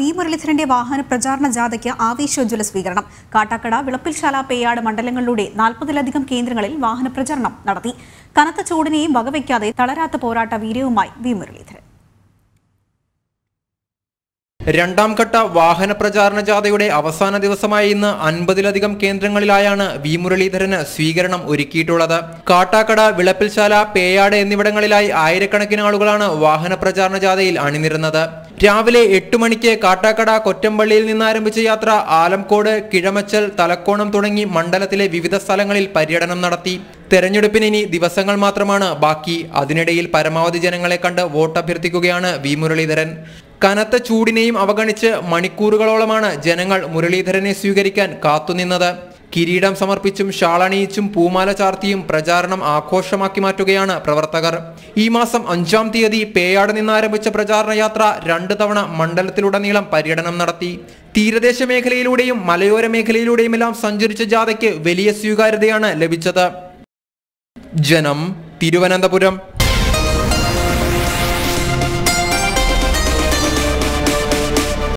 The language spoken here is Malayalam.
പി മുരളീധരന്റെ വാഹന പ്രചാരണ ജാഥയ്ക്ക് ആവേശോജ്വല സ്വീകരണം കാട്ടാക്കട വിളപ്പിൽശാല പേയാട് മണ്ഡലങ്ങളിലൂടെ നാൽപ്പതിലധികം കേന്ദ്രങ്ങളിൽ വാഹന പ്രചാരണം നടത്തി കനത്ത ചൂടിനെയും വകവയ്ക്കാതെ തളരാത്ത പോരാട്ട വീര്യവുമായി വി രണ്ടാം ഘട്ട വാഹന പ്രചാരണ ജാഥയുടെ അവസാന ദിവസമായ ഇന്ന് അൻപതിലധികം കേന്ദ്രങ്ങളിലായാണ് വി മുരളീധരന് സ്വീകരണം ഒരുക്കിയിട്ടുള്ളത് കാട്ടാക്കട വിളപ്പിൽശാല പേയാട് എന്നിവിടങ്ങളിലായി ആയിരക്കണക്കിന് ആളുകളാണ് വാഹന പ്രചാരണ ജാഥയിൽ അണിനിരുന്നത് രാവിലെ എട്ട് മണിക്ക് കാട്ടാക്കട കൊറ്റമ്പള്ളിയിൽ നിന്നാരംഭിച്ച യാത്ര ആലംകോട് കിഴമച്ചൽ തലക്കോണം തുടങ്ങി മണ്ഡലത്തിലെ വിവിധ സ്ഥലങ്ങളിൽ പര്യടനം നടത്തി തെരഞ്ഞെടുപ്പിന് ഇനി ദിവസങ്ങൾ മാത്രമാണ് ബാക്കി അതിനിടയിൽ പരമാവധി ജനങ്ങളെ കണ്ട് വോട്ട് അഭ്യർത്ഥിക്കുകയാണ് വി മുരളീധരൻ കനത്ത ചൂടിനെയും അവഗണിച്ച് മണിക്കൂറുകളോളമാണ് ജനങ്ങൾ മുരളീധരനെ സ്വീകരിക്കാൻ കാത്തുനിന്നത് കിരീടം സമർപ്പിച്ചും ഷാളണിയിച്ചും പൂമാല ചാർത്തിയും പ്രചാരണം ആഘോഷമാക്കി മാറ്റുകയാണ് പ്രവർത്തകർ ഈ മാസം അഞ്ചാം തീയതി പേയാട് നിന്നാരംഭിച്ച പ്രചാരണ യാത്ര രണ്ട് തവണ മണ്ഡലത്തിലുടനീളം പര്യടനം നടത്തി തീരദേശ മേഖലയിലൂടെയും മലയോര മേഖലയിലൂടെയുമെല്ലാം സഞ്ചരിച്ച ജാഥയ്ക്ക് വലിയ സ്വീകാര്യതയാണ് ലഭിച്ചത് ജനം തിരുവനന്തപുരം